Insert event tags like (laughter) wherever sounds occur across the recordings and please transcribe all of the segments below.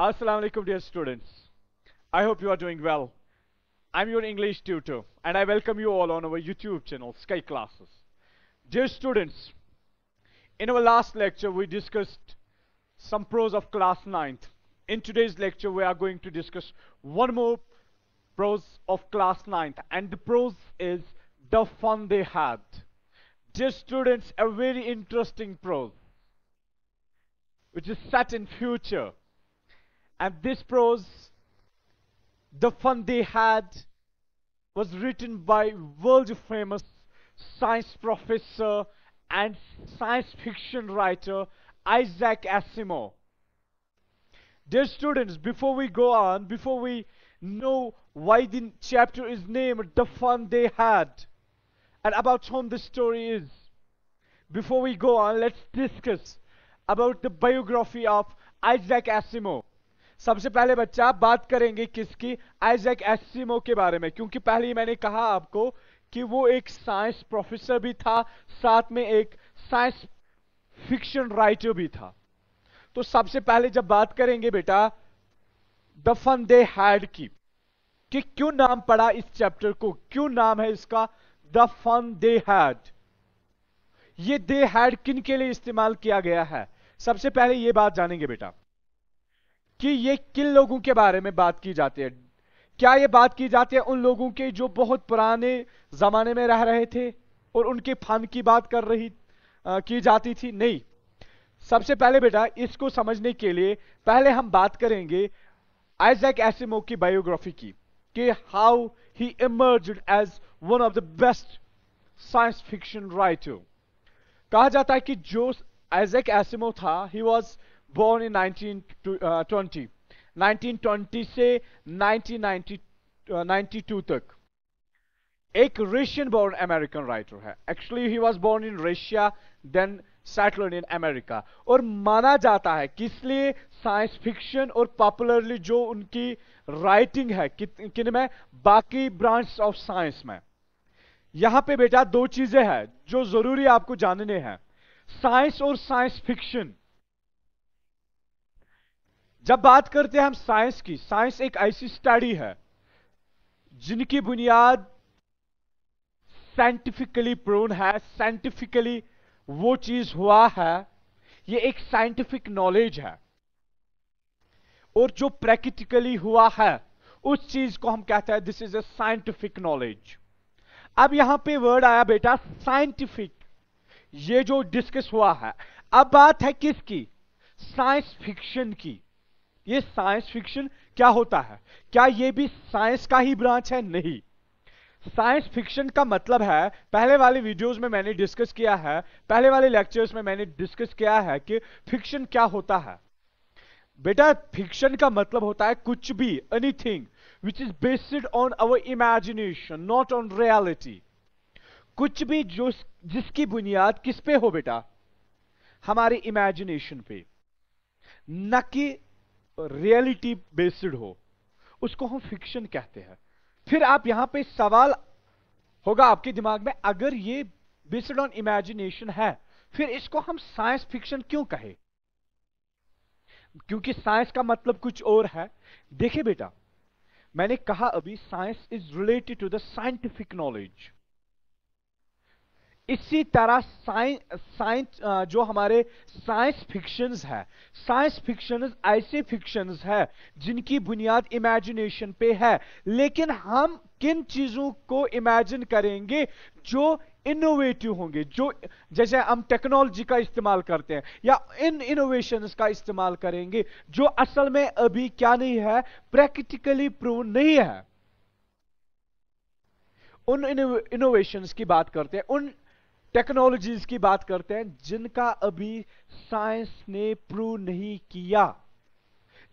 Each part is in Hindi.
Assalamu alaikum dear students. I hope you are doing well. I'm your English tutor and I welcome you all on our YouTube channel Sky Classes. Dear students, in our last lecture we discussed some prose of class 9th. In today's lecture we are going to discuss one more prose of class 9th and the prose is The Fun They Had. Dear students, a very interesting prose which is set in future and this prose, the fun they had, was written by world famous science professor and science fiction writer Isaac Asimov. Dear students, before we go on, before we know why the chapter is named The Fun They Had and about whom the story is, before we go on, let's discuss about the biography of Isaac Asimov. सबसे पहले बच्चा आप बात करेंगे किसकी आइजैक एस्टिमो के बारे में क्योंकि पहले ही मैंने कहा आपको कि वो एक साइंस प्रोफेसर भी था साथ में एक साइंस फिक्शन राइटर भी था तो सबसे पहले जब बात करेंगे बेटा द फन दे हैड की कि क्यों नाम पड़ा इस चैप्टर को क्यों नाम है इसका द फन दे हैड ये दे हैड किन के लिए इस्तेमाल किया गया है सबसे पहले ये बात जानेंगे बेटा कि ये किन लोगों के बारे में बात की जाती है क्या ये बात की जाती है उन लोगों के जो बहुत पुराने जमाने में रह रहे थे और उनके फन की बात कर रही आ, की जाती थी नहीं सबसे पहले बेटा इसको समझने के लिए पहले हम बात करेंगे आइजैक एसिमो की बायोग्राफी की कि how he emerge as one of the best science fiction writer कहा जाता है कि जो आइजैक एसिमो था ही वॉज born in 1920 1920 से 1992 तक एक रशियन बोर्न अमेरिकन राइटर है actually he was born in Russia then settle in America और माना जाता है किस लिए साइंस फिक्शन और पॉपुलरली जो उनकी राइटिंग है कि, में बाकी ब्रांच ऑफ साइंस में यहां पे बेटा दो चीजें हैं जो जरूरी आपको जानने हैं साइंस और साइंस फिक्शन जब बात करते हैं हम साइंस की साइंस एक ऐसी स्टडी है जिनकी बुनियाद साइंटिफिकली प्रोन है साइंटिफिकली वो चीज हुआ है ये एक साइंटिफिक नॉलेज है और जो प्रैक्टिकली हुआ है उस चीज को हम कहते हैं this is a scientific knowledge अब यहां पे वर्ड आया बेटा साइंटिफिक ये जो डिस्कस हुआ है अब बात है किसकी साइंस फिक्शन की ये साइंस फिक्शन क्या होता है क्या ये भी साइंस का ही ब्रांच है नहीं साइंस फिक्शन का मतलब है पहले वाले वीडियोस में मैंने डिस्कस किया है पहले वाले लेक्चर्स में मैंने डिस्कस किया है कि फिक्शन क्या होता है बेटा फिक्शन का मतलब होता है कुछ भी anything which is based on our imagination not on reality कुछ भी जो जिसकी बुनियाद किस पे हो बेटा हमारे इमेजिनेशन पे न कि रियलिटी बेस्ड हो उसको हम फिक्शन कहते हैं फिर आप यहां पे सवाल होगा आपके दिमाग में अगर ये बेस्ड ऑन इमेजिनेशन है फिर इसको हम साइंस फिक्शन क्यों कहे क्योंकि साइंस का मतलब कुछ और है देखे बेटा मैंने कहा अभी science is related to the scientific knowledge इसी तरह साइंस साइंस जो हमारे साइंस फिक्शंस है साइंस फिक्शंस ऐसे फिक्शंस है जिनकी बुनियाद इमेजिनेशन पे है लेकिन हम किन चीज़ों को इमेजिन करेंगे जो इनोवेटिव होंगे जो जैसे हम टेक्नोलॉजी का इस्तेमाल करते हैं या इन इनोवेशन का इस्तेमाल करेंगे जो असल में अभी क्या नहीं है प्रैक्टिकली प्रूव नहीं है उन इनोवेशन की बात करते हैं उन टेक्नोलॉजीज की बात करते हैं जिनका अभी साइंस ने प्रूव नहीं किया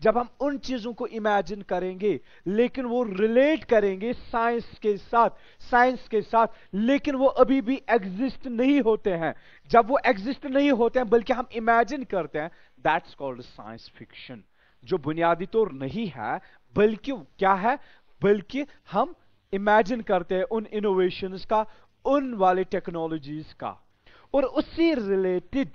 जब हम उन चीजों को इमेजिन करेंगे लेकिन वो रिलेट करेंगे साइंस के साथ साइंस के साथ लेकिन वो अभी भी एग्जिस्ट नहीं होते हैं जब वो एग्जिस्ट नहीं होते हैं बल्कि हम इमेजिन करते हैं दैट्स कॉल्ड साइंस फिक्शन जो बुनियादी तौर नहीं है बल्कि क्या है बल्कि हम इमेजिन करते हैं उन इनोवेशन का उन वाले टेक्नोलॉजीज का और उसी रिलेटेड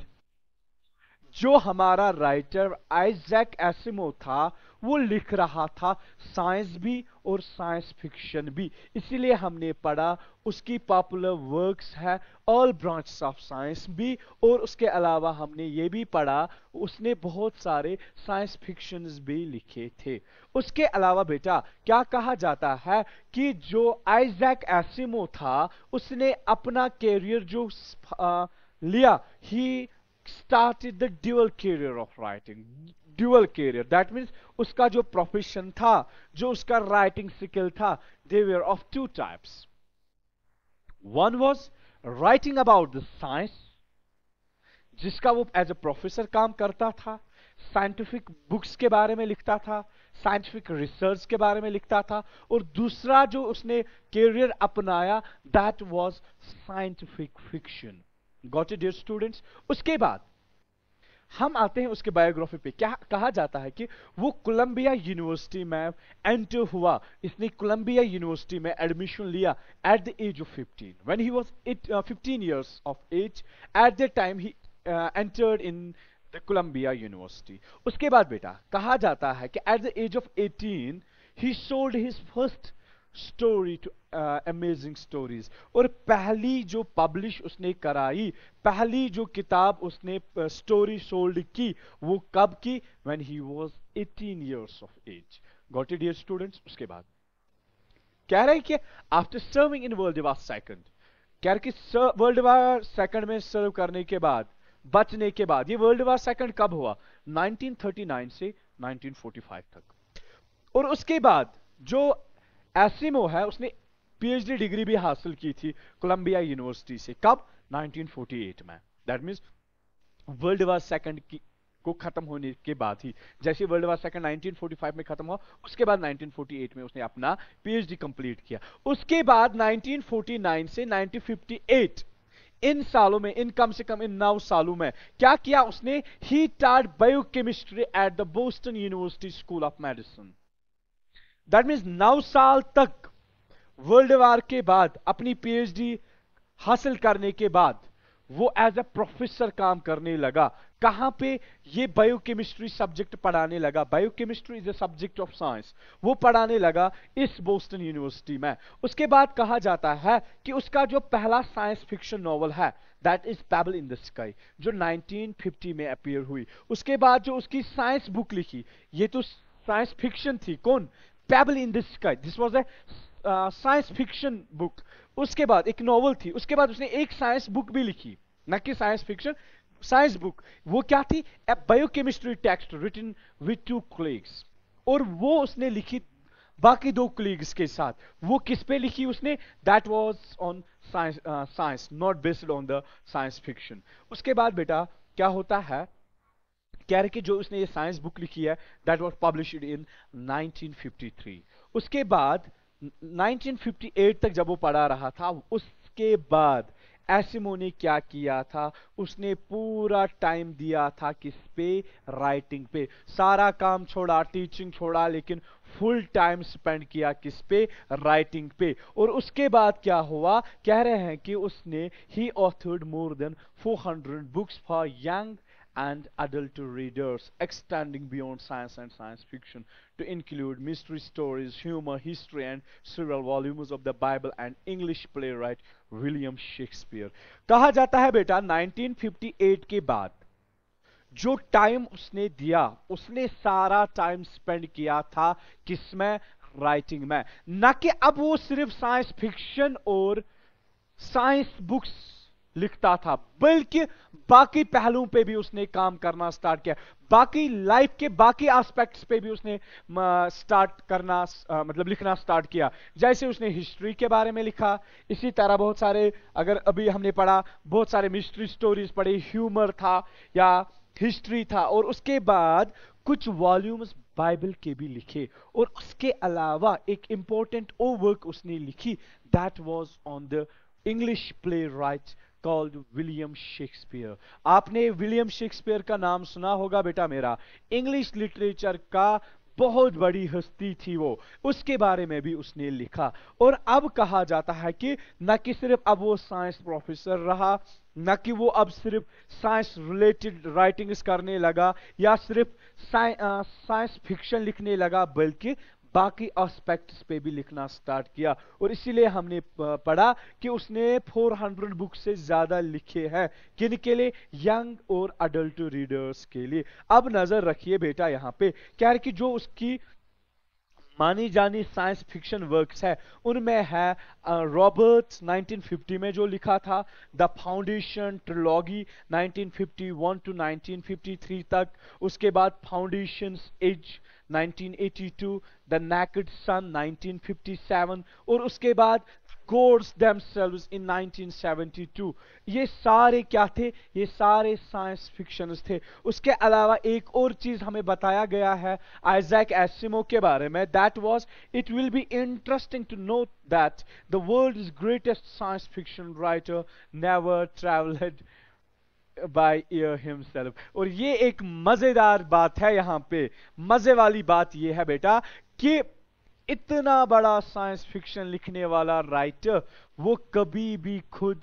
जो हमारा राइटर आइजैक एसिमो था वो लिख रहा था साइंस भी और साइंस फिक्शन भी इसीलिए हमने पढ़ा उसकी पॉपुलर वर्क्स है ऑल ब्रांच ऑफ साइंस भी और उसके अलावा हमने ये भी पढ़ा उसने बहुत सारे साइंस फिक्शन भी लिखे थे उसके अलावा बेटा क्या कहा जाता है कि जो आइजैक एसिमो था उसने अपना कैरियर जो आ, लिया he start the dual career of writing dual career that means उसका जो प्रोफेशन था जो उसका राइटिंग स्किल था they of two types one was writing about the science जिसका वो एज ए प्रोफेसर काम करता था साइंटिफिक बुक्स के बारे में लिखता था साइंटिफिक रिसर्च के बारे में लिखता था और दूसरा जो उसने कैरियर अपनाया that was scientific fiction got it dear students उसके बाद हम आते हैं उसके बायोग्राफी पे क्या कहा जाता है कि वो कोलंबिया यूनिवर्सिटी में एंटर हुआ इसने कोलंबिया यूनिवर्सिटी में एडमिशन लिया at the age of 15 when he was 15 years of age at the time he entered in the Columbia University उसके बाद बेटा कहा जाता है कि at the age of 18 he sold his first story to amazing stories और पहली जो पब्लिश उसने कराई पहली जो किताब उसने स्टोरी uh, सोल्ड की वो कब की when he was 18 years of age got it dear students उसके बाद कह रहे कि after serving in world war second कह रहे कि वर्ल्ड वार सेकंड में सर्व करने के बाद बचने के बाद ये वर्ल्ड वार सेकंड कब हुआ 1939 से 1945 तक और उसके बाद जो एसिमो है उसने पीएचडी डिग्री भी हासिल की थी कोलंबिया यूनिवर्सिटी से कब 1948 में that mean world war second की को खत्म होने के बाद ही जैसे वर्ल्ड वॉर सेकंड 1945 में खत्म हुआ उसके बाद 1948 में उसने अपना पीएचडी कंप्लीट किया उसके बाद 1949 से 1958 इन सालों में इन कम से कम इन नौ सालों में क्या किया उसने ही टार्ड biochemistry at the Boston University school of medicine that means नौ साल तक वर्ल्ड वार के बाद अपनी पीएचडी हासिल करने के बाद वो एज अ प्रोफेसर काम करने लगा कहां पे ये बायोकेमिस्ट्री सब्जेक्ट पढ़ाने लगा biochemistry is a subject of science वो पढ़ाने लगा इस बोस्टन यूनिवर्सिटी में उसके बाद कहा जाता है कि उसका जो पहला साइंस फिक्शन नॉवल है that is pebble in the sky जो 1950 में अपियर हुई उसके बाद जो उसकी साइंस बुक लिखी ये तो साइंस फिक्शन थी कौन pebble in the sky this was a science fiction book उसके बाद एक नॉवल थी उसके बाद उसने एक साइंस बुक भी लिखी न कि साइंस फिक्शन साइंस बुक वो क्या थी a biochemistry text written with two colleagues और वो उसने लिखी बाकी दो क्लीग्स के साथ वो किस पे लिखी उसने that was on science science not based on the science fiction उसके बाद बेटा क्या होता है कह रहे कि जो उसने ये साइंस बुक लिखी है दैट वाज पब्लिश्ड इन 1953 उसके बाद 1958 तक जब वो पढ़ा रहा था उसके बाद एसिमो ने क्या किया था उसने पूरा टाइम दिया था किस पे राइटिंग पे सारा काम छोड़ा टीचिंग छोड़ा लेकिन फुल टाइम स्पेंड किया किस पे राइटिंग पे और उसके बाद क्या हुआ कह रहे हैं कि उसने ही authored more than 400 books for young and adult readers, extending beyond science and science fiction to include mystery stories, humor, history, and several volumes of the Bible and English playwright william shakespeare kaha jata hai beta 1958 के बाद जो टाइम उसने दिया उसने सारा टाइम स्पेंड किया था किसमें राइटिंग में ना कि अब वो सिर्फ साइंस फिक्शन और साइंस बुक्स लिखता था बल्कि बाकी पहलुओं पे भी उसने काम करना स्टार्ट किया बाकी लाइफ के बाकी एस्पेक्ट्स पे भी उसने स्टार्ट करना मतलब लिखना स्टार्ट किया जैसे उसने हिस्ट्री के बारे में लिखा इसी तरह बहुत सारे अगर अभी हमने पढ़ा बहुत सारे मिस्ट्री स्टोरीज पढ़ी ह्यूमर था या हिस्ट्री था और उसके बाद कुछ वॉल्यूम्स बाइबल के भी लिखे और उसके अलावा एक इंपॉर्टेंट ओ वर्क उसने लिखी that was on the English playwright called William Shakespeare आपने विलियम शेक्सपियर का नाम सुना होगा बेटा मेरा इंग्लिश लिटरेचर का बहुत बड़ी हस्ती थी वो उसके बारे में भी उसने लिखा और अब कहा जाता है कि न कि सिर्फ अब वो साइंस प्रोफेसर रहा न कि वो अब सिर्फ साइंस रिलेटेड राइटिंग्स करने लगा या सिर्फ साइंस फिक्शन लिखने लगा बल्कि बाकी आस्पेक्ट्स पे भी लिखना स्टार्ट किया और इसीलिए हमने पढ़ा कि उसने 400 बुक से ज़्यादा लिखे हैं किन के लिए यंग और अडल्ट रीडर्स के लिए अब नज़र रखिए बेटा यहाँ पे क्या कि जो उसकी मानी जानी साइंस फिक्शन वर्क्स है उनमें है रॉबर्ट्स 1950 में जो लिखा था द फाउंडेशन ट्रिलॉगी 1951 टू 1953 तक उसके बाद foundation as 1982, The Naked Sun 1957 और उसके बाद Gores themselves in 1972. ये सारे क्या थे? ये सारे science fictions थे. उसके अलावा एक और चीज हमें बताया गया है Isaac Asimov That was, it will be interesting to note that the world's greatest science fiction writer never travelled by air himself और ये एक मजेदार बात है यहां पे मजे वाली बात ये है बेटा कि इतना बड़ा साइंस फिक्शन लिखने वाला राइटर वो कभी भी खुद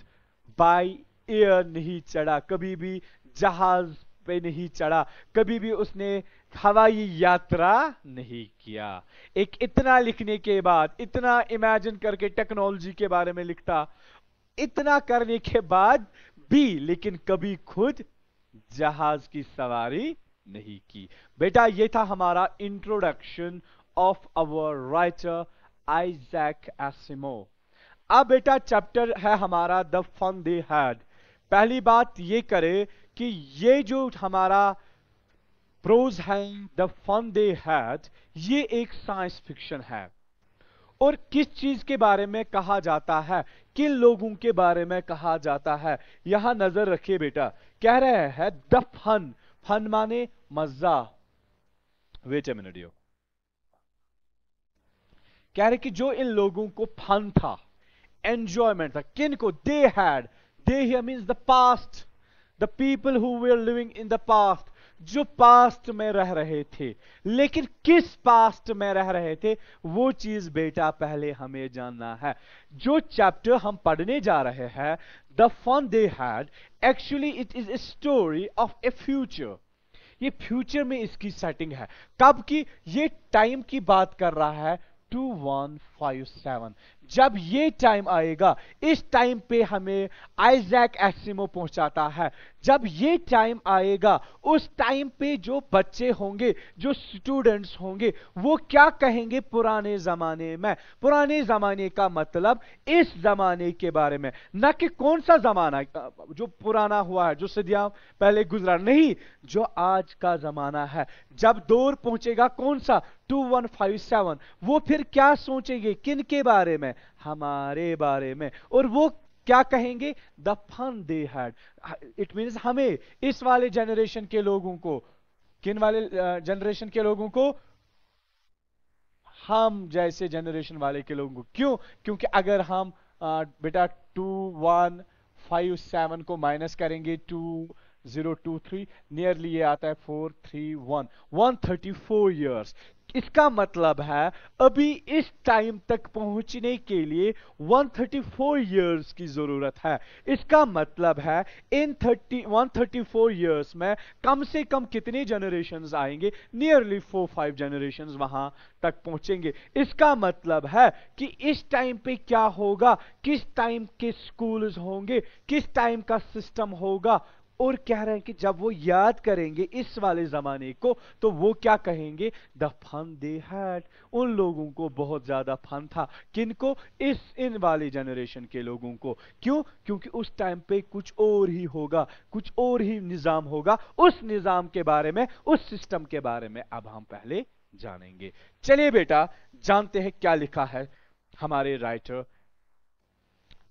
बाय ईयर नहीं चढ़ा कभी भी जहाज पे नहीं चढ़ा कभी भी उसने हवाई यात्रा नहीं किया एक इतना लिखने के बाद इतना इमेजिन करके टेक्नोलॉजी के बारे में लिखता इतना करने के बाद भी लेकिन कभी खुद जहाज की सवारी नहीं की बेटा ये था हमारा introduction of our writer Isaac Asimov अब बेटा चैप्टर है हमारा द फन दे हैड पहली बात ये करे कि ये जो हमारा प्रोज है द फन दे हैड ये एक साइंस फिक्शन है और किस चीज के बारे में कहा जाता है किन लोगों के बारे में कहा जाता है यहां नजर रखिए बेटा कह रहे हैं द फन फन माने मजा वेट ए मिनट यू कह रहे कि जो इन लोगों को फन था एंजॉयमेंट था किन को they had they hear the past the people who were living in the past जो पास्ट में रह रहे थे लेकिन किस पास्ट में रह रहे थे वो चीज बेटा पहले हमें जानना है जो चैप्टर हम पढ़ने जा रहे हैं the fun they had actually it is a story of a future ये फ्यूचर में इसकी सेटिंग है कब की ये टाइम की बात कर रहा है 2157 जब ये टाइम आएगा इस टाइम पे हमें आइजैक एसिमो पहुंचाता है जब ये टाइम आएगा उस टाइम पे जो बच्चे होंगे जो स्टूडेंट्स होंगे वो क्या कहेंगे पुराने जमाने में पुराने जमाने का मतलब इस जमाने के बारे में न कि कौन सा जमाना जो पुराना हुआ है जो सदिया पहले गुजरा नहीं जो आज का जमाना है जब दौर पहुंचेगा कौन सा 2157 वो फिर क्या सोचेंगे किन के बारे में हमारे बारे में और वो क्या कहेंगे the fun they had it mean हमें इस वाले जनरेशन के लोगों को किन वाले जनरेशन के लोगों को हम जैसे जनरेशन वाले के लोगों को क्यों क्योंकि अगर हम आ, बेटा टू वन फाइव सेवन को माइनस करेंगे two zero two three nearly ये आता है four three one one thirty four years इसका मतलब है अभी इस टाइम तक पहुंचने के लिए 134 इयर्स की ज़रूरत है इसका मतलब है इन 30 134 इयर्स में कम से कम कितने जनरेशन आएंगे नियरली फोर फाइव जनरेशन वहां तक पहुंचेंगे इसका मतलब है कि इस टाइम पे क्या होगा किस टाइम के स्कूल्स होंगे किस टाइम का सिस्टम होगा और कह रहे हैं कि जब वो याद करेंगे इस वाले जमाने को तो वो क्या कहेंगे द फन दे हैड उन लोगों को बहुत ज्यादा फन था किनको इस इन वाले जनरेशन के लोगों को क्यों क्योंकि उस टाइम पे कुछ और ही होगा कुछ और ही निजाम होगा उस निजाम के बारे में उस सिस्टम के बारे में अब हम पहले जानेंगे चलिए बेटा जानते हैं क्या लिखा है हमारे राइटर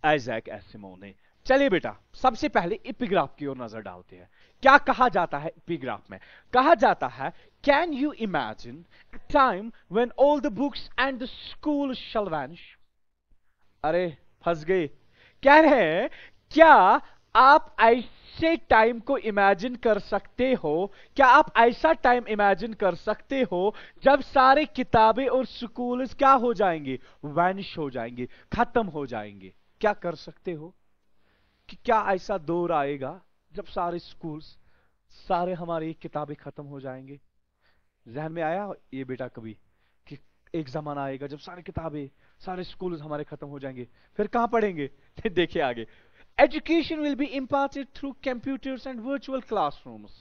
आइजैक एसिमो ने चलिए बेटा सबसे पहले इपिग्राफ की ओर नजर डालते हैं क्या कहा जाता है इपिग्राफ में कहा जाता है can you imagine time when all the books and the school shall vanish अरे फंस गए कह रहे हैं क्या आप ऐसे टाइम को इमेजिन कर सकते हो क्या आप ऐसा टाइम इमेजिन कर सकते हो जब सारे किताबें और स्कूल क्या हो जाएंगे वैनिश हो जाएंगे खत्म हो जाएंगे क्या कर सकते हो कि क्या ऐसा दौर आएगा जब सारे स्कूल्स सारे हमारी किताबें ख़त्म हो जाएंगे जहन में आया ये बेटा कभी कि एक ज़माना आएगा जब सारी किताबें सारे स्कूल हमारे ख़त्म हो जाएंगे फिर कहां पढ़ेंगे (laughs) देखिए आगे education will be imparted through computers and virtual classrooms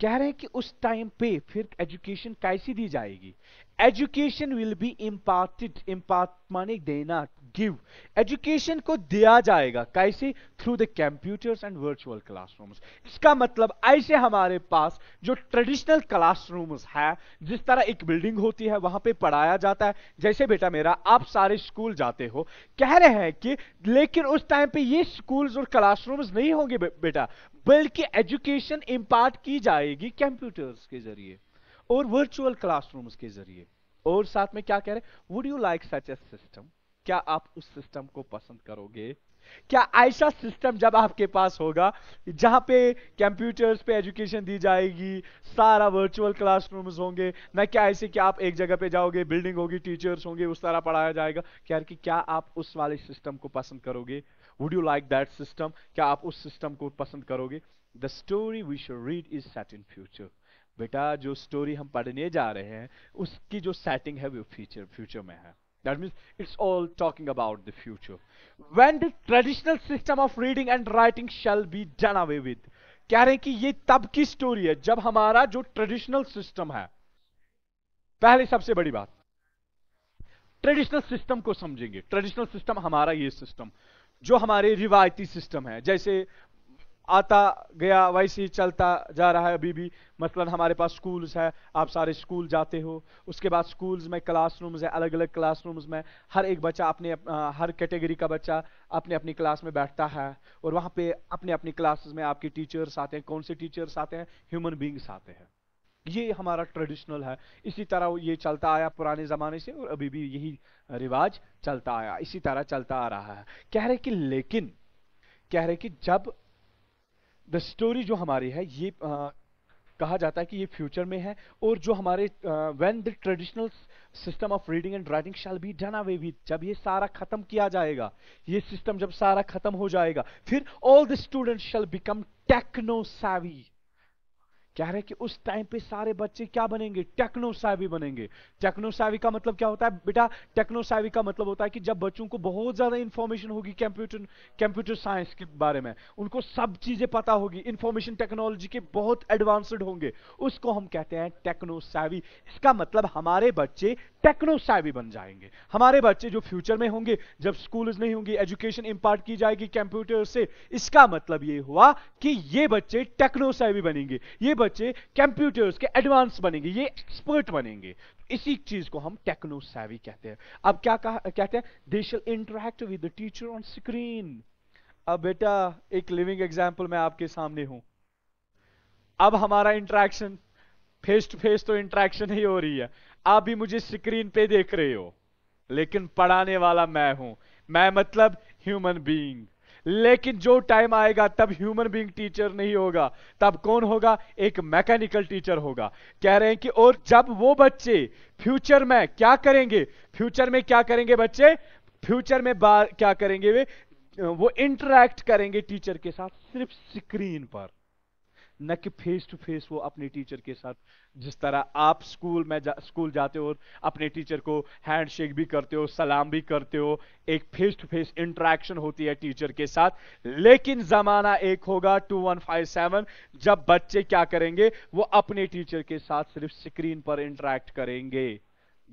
कह रहे हैं कि उस टाइम पे फिर एजुकेशन कैसी दी जाएगी education will be imparted impart माने देना गिव एजुकेशन को दिया जाएगा कैसे through the computers and virtual classrooms इसका मतलब ऐसे हमारे पास जो ट्रेडिशनल क्लासरूम्स है जिस तरह एक बिल्डिंग होती है वहां पे पढ़ाया जाता है जैसे बेटा मेरा आप सारे स्कूल जाते हो कह रहे हैं कि लेकिन उस टाइम पे ये स्कूल्स और क्लासरूम्स नहीं होंगे बे, बेटा बल्कि एजुकेशन इंपार्ट की जाएगी कंप्यूटर्स के जरिए और वर्चुअल क्लासरूम्स के जरिए और साथ में क्या कह रहे हैं would you like such a system क्या आप उस सिस्टम को पसंद करोगे क्या ऐसा सिस्टम जब आपके पास होगा जहां पे कंप्यूटर्स पे एजुकेशन दी जाएगी सारा वर्चुअल क्लासरूम्स होंगे ना क्या ऐसे कि आप एक जगह पे जाओगे बिल्डिंग होगी टीचर्स होंगे उस तरह पढ़ाया जाएगा क्या कि क्या आप उस वाले सिस्टम को पसंद करोगे would you like that system क्या आप उस सिस्टम को पसंद करोगे the story we should read is set in future बेटा जो स्टोरी हम पढ़ने जा रहे हैं उसकी जो सेटिंग है वो फ्यूचर फ्यूचर में है That means it's all talking about the future. When the traditional system of reading and writing shall be done away with. कह रहे कि ये तब की स्टोरी है जब हमारा जो ट्रेडिशनल सिस्टम है पहले सबसे बड़ी बात ट्रेडिशनल सिस्टम को समझेंगे ट्रेडिशनल सिस्टम हमारा ये सिस्टम जो हमारे रिवायती सिस्टम है जैसे आता गया वैसे ही चलता जा रहा है अभी भी मसलन हमारे पास स्कूल्स है आप सारे स्कूल जाते हो उसके बाद स्कूल्स में क्लासरूम्स है अलग अलग क्लासरूम्स में हर एक बच्चा अपने हर कैटेगरी का बच्चा अपने अपनी क्लास में बैठता है और वहाँ पे अपने अपनी क्लासेस में आपके टीचर्स आते हैं कौन से टीचर्स आते हैं ह्यूमन बींग्स आते हैं ये हमारा ट्रेडिशनल है इसी तरह ये चलता आया पुराने ज़माने से और अभी भी यही रिवाज चलता आया इसी तरह चलता आ रहा है कह रहे कि लेकिन कह रहे कि जब द स्टोरी जो हमारी है ये आ, कहा जाता है कि ये फ्यूचर में है और जो हमारे when the traditional system of reading and writing shall be done away with जब ये सारा खत्म किया जाएगा ये सिस्टम जब सारा खत्म हो जाएगा फिर all the student shall become techno savvy कह रहे कि उस टाइम पे सारे बच्चे क्या बनेंगे टेक्नोसावी बनेंगे टेक्नोसावी का मतलब क्या होता है बेटा टेक्नोसावी का मतलब होता है कि जब बच्चों को बहुत ज्यादा इंफॉर्मेशन होगी कंप्यूटर कंप्यूटर साइंस के बारे में उनको सब चीजें पता होगी इंफॉर्मेशन टेक्नोलॉजी के बहुत एडवांसड होंगे उसको हम कहते हैं टेक्नोसावी इसका मतलब हमारे बच्चे टेक्नोसावी बन जाएंगे हमारे बच्चे जो फ्यूचर में होंगे जब स्कूल नहीं होंगे एजुकेशन इंपार्ट की जाएगी कंप्यूटर से इसका मतलब ये हुआ कि ये बच्चे टेक्नोसावी बनेंगे ये बच्चे कंप्यूटर्स के एडवांस बनेंगे ये एक्सपर्ट बनेंगे इसी चीज को हम टेक्नो सैवी कहते हैं अब क्या कहा कहते हैं they shall interact with the teacher on screen अब बेटा एक लिविंग एग्जाम्पल मैं आपके सामने हूं अब हमारा इंटरेक्शन फेस टू फेस तो इंटरेक्शन ही हो रही है आप भी मुझे स्क्रीन पे देख रहे हो लेकिन पढ़ाने वाला मैं हूं मैं मतलब ह्यूमन बीइंग लेकिन जो टाइम आएगा तब ह्यूमन बींग टीचर नहीं होगा तब कौन होगा एक मैकेनिकल टीचर होगा कह रहे हैं कि और जब वो बच्चे फ्यूचर में क्या करेंगे फ्यूचर में क्या करेंगे बच्चे फ्यूचर में क्या करेंगे वे वो इंटरेक्ट करेंगे टीचर के साथ सिर्फ स्क्रीन पर न कि फेस टू फेस वो अपने टीचर के साथ जिस तरह आप स्कूल में जा, स्कूल जाते हो अपने टीचर को हैंडशेक भी करते हो सलाम भी करते हो एक फेस टू फेस इंटरेक्शन होती है टीचर के साथ लेकिन जमाना एक होगा 2157 जब बच्चे क्या करेंगे वो अपने टीचर के साथ सिर्फ स्क्रीन पर इंटरेक्ट करेंगे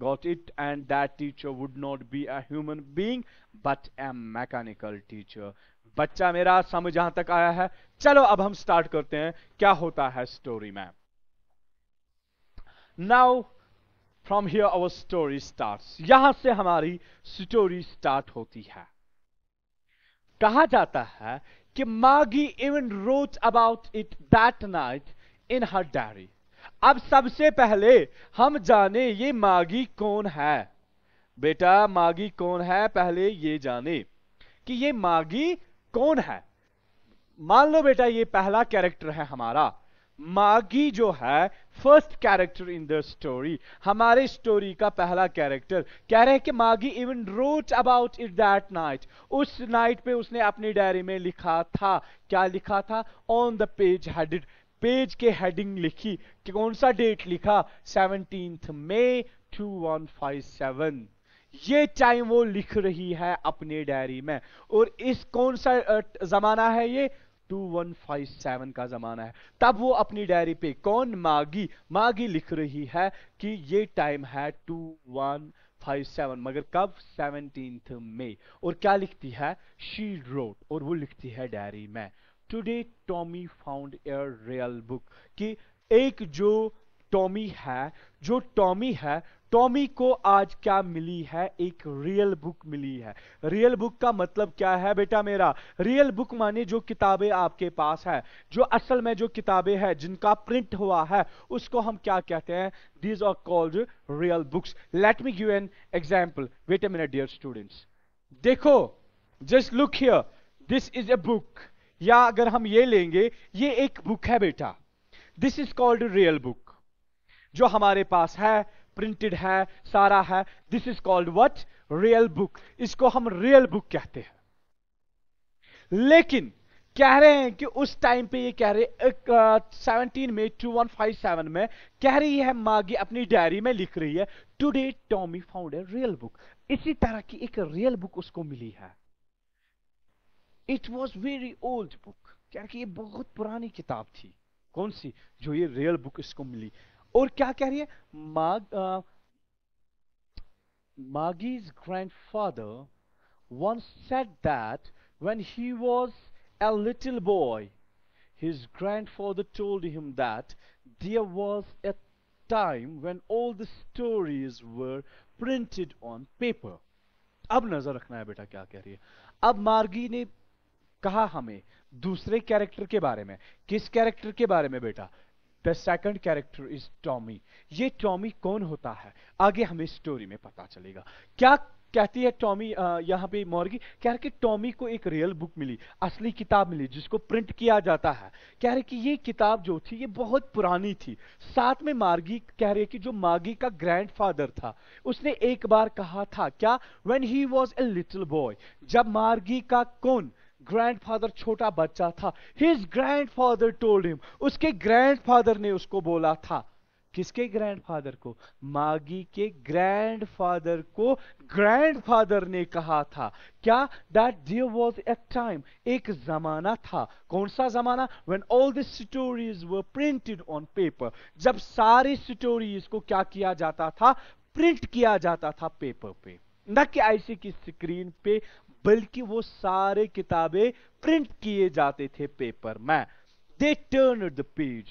got it and that teacher would not be a human being but a mechanical teacher बच्चा मेरा समझ जहां तक आया है चलो अब हम स्टार्ट करते हैं क्या होता है स्टोरी में now from here our story start यहां से हमारी स्टोरी स्टार्ट होती है कहा जाता है कि मागी even wrote about it that night in her diary अब सबसे पहले हम जाने ये मागी कौन है बेटा मागी कौन है पहले ये जाने कि ये मागी कौन है मान लो बेटा ये पहला कैरेक्टर है हमारा मागी जो है first character in the story हमारे स्टोरी का पहला कैरेक्टर कह रहे हैं कि मागी even wrote about it that night उस नाइट पे उसने अपनी डायरी में लिखा था क्या लिखा था on the page headed page के हेडिंग लिखी कि कौन सा डेट लिखा seventeen May two one five seven ये टाइम वो लिख रही है अपने डायरी में और इस कौन सा जमाना है ये 2157 का जमाना है तब वो अपनी डायरी पे कौन मागी मागी लिख रही है कि ये टाइम है 2157 मगर कब 17 मई और क्या लिखती है शी रोट और वो लिखती है डायरी में today Tommy found a real book कि एक जो टॉमी है जो टॉमी है टॉमी को आज क्या मिली है एक रियल बुक मिली है रियल बुक का मतलब क्या है बेटा मेरा रियल बुक माने जो किताबें आपके पास है जो असल में जो किताबें हैं जिनका प्रिंट हुआ है उसको हम क्या कहते हैं these are called real books let me give an example wait a minute dear students देखो just look here this is a book या अगर हम ये लेंगे ये एक बुक है बेटा this is called real book जो हमारे पास है प्रिंटेड है सारा है this is called what real book इसको हम रियल बुक कहते हैं लेकिन कह रहे हैं कि उस टाइम पे ये कह रहे सेवनटीन में टू वन फाइव सेवन में कह रही है मागी अपनी डायरी में लिख रही है today Tommy found a real book इसी तरह की एक रियल बुक उसको मिली है it was very old book क्या कि ये बहुत पुरानी किताब थी कौन सी जो ये रियल बुक इसको मिली और क्या कह रही है माग Margie's grandfather once said that when he was a little boy his grandfather told him that there was a time when all the stories were printed on paper अब नजर रखना है बेटा क्या कह रही है अब मार्गी ने कहा हमें दूसरे कैरेक्टर के बारे में किस कैरेक्टर के बारे में बेटा the second character is Tommy ये टॉमी कौन होता है आगे हमें स्टोरी में पता चलेगा क्या कहती है टॉमी यहाँ पे मॉर्गी कह रहे कि टॉमी को एक रियल बुक मिली असली किताब मिली जिसको प्रिंट किया जाता है कह रहे कि ये किताब जो थी ये बहुत पुरानी थी साथ में मार्गी कह रहे कि जो मार्गी का ग्रैंडफादर था उसने एक बार कहा था क्या when he was a little boy जब मार्गी का कौन ग्रैंडफादर छोटा बच्चा था हिज ग्रैंडफादर टोल्ड हिम उसके ग्रैंडफादर ने उसको बोला था किसके ग्रैंडफादर को मागी के ग्रैंडफादर को ग्रैंडफादर ने कहा था क्या that there was a time एक जमाना था कौन सा जमाना when all this stories were printed on paper जब सारी स्टोरीज को क्या किया जाता था प्रिंट किया जाता था पेपर पे न कि आईसी की स्क्रीन पे बल्कि वो सारे किताबें प्रिंट किए जाते थे पेपर में दे टर्न द पेज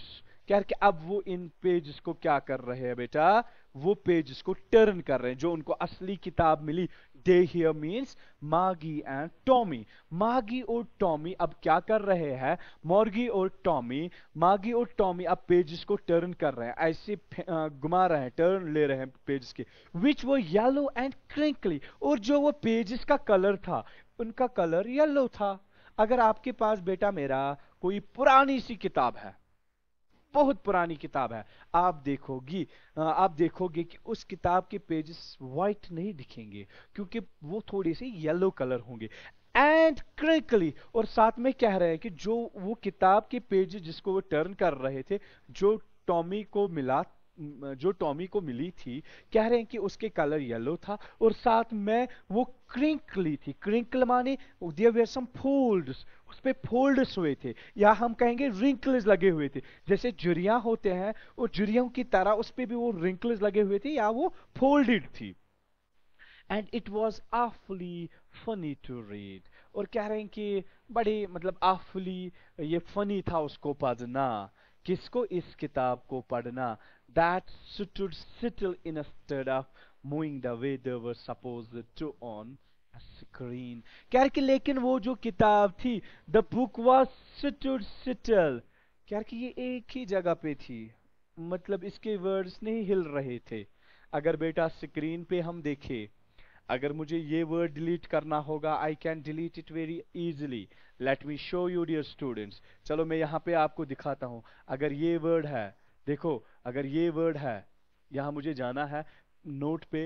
क्या कि अब वो इन पेजेस को क्या कर रहे हैं बेटा वो पेजेस को टर्न कर रहे हैं जो उनको असली किताब मिली they here means मागी and Tommy. मागी और Tommy अब क्या कर रहे हैं मॉर्गी और टॉमी मागी और टॉमी अब पेजेस को टर्न कर रहे हैं ऐसे घुमा रहे हैं टर्न ले रहे हैं पेजेस के विच वो येलो एंड क्रिंकली और जो वो पेजेस का कलर था उनका कलर येलो था अगर आपके पास बेटा मेरा कोई पुरानी सी किताब है बहुत पुरानी किताब है आप देखोगी आप देखोगे कि उस किताब के पेजेस व्हाइट नहीं दिखेंगे क्योंकि वो थोड़े से येलो कलर होंगे एंड क्रिकली और साथ में कह रहे हैं कि जो वो किताब के पेज जिसको वो टर्न कर रहे थे जो टॉमी को मिला जो टॉमी को मिली थी कह रहे हैं कि उसके कलर येलो था और साथ में वो क्रिंकली थी क्रिंकल माने देयर वेयर सम फोल्ड्स उस पर फोल्ड्स हुए थे या हम कहेंगे रिंकल्स लगे हुए थे जैसे जुरिया होते हैं और जुरियों की तरह उस पर भी वो रिंकल्स लगे हुए थे या वो फोल्डेड थी and it was awfully funny to read और कह रहे हैं कि बड़े मतलब आफली ये फनी था उसको पढ़ना किसको इस किताब को पढ़ना that should settle instead of moving the way they were supposed to on screen. कह कि लेकिन वो जो किताब थी the book was still still कह कि ये एक ही जगह पे थी मतलब इसके वर्ड्स नहीं हिल रहे थे अगर बेटा स्क्रीन पे हम देखें अगर मुझे ये वर्ड डिलीट करना होगा I can delete it very easily let me show you dear students चलो मैं यहाँ पे आपको दिखाता हूँ अगर ये वर्ड है देखो अगर ये वर्ड है यहाँ मुझे जाना है नोट पे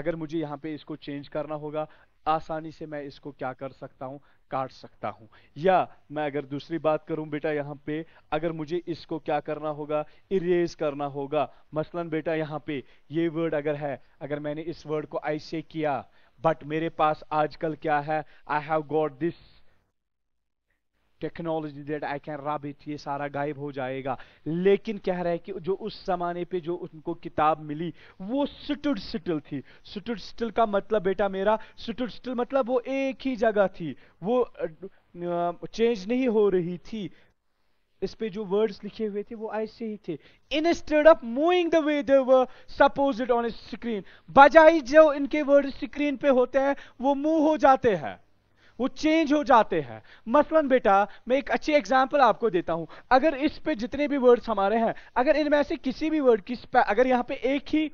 अगर मुझे यहाँ पे इसको चेंज करना होगा आसानी से मैं इसको क्या कर सकता हूँ काट सकता हूँ या मैं अगर दूसरी बात करूँ बेटा यहाँ पे अगर मुझे इसको क्या करना होगा इरेज करना होगा मसलन बेटा यहाँ पे ये वर्ड अगर है अगर मैंने इस वर्ड को ऐसे किया बट मेरे पास आजकल क्या है I have got this technology that I can rub it ये सारा गायब हो जाएगा लेकिन कह रहा है कि जो उस ज़माने पे जो उनको किताब मिली वो सुटुड स्टिल थी सुटुड सिटल का मतलब बेटा मेरा सुटुड सिटल मतलब वो एक ही जगह थी वो चेंज नहीं हो रही थी इस पे जो वर्ड्स लिखे हुए थे वो ऐसे ही थे instead of moving the way they were suppose on screen बजाय जो इनके वर्ड स्क्रीन पे होते हैं वो मूव हो जाते हैं वो चेंज हो जाते हैं मसलन बेटा मैं एक अच्छी एग्जाम्पल आपको देता हूं अगर इस पे जितने भी वर्ड्स हमारे हैं अगर इनमें से किसी भी वर्ड पे अगर यहाँ पे एक ही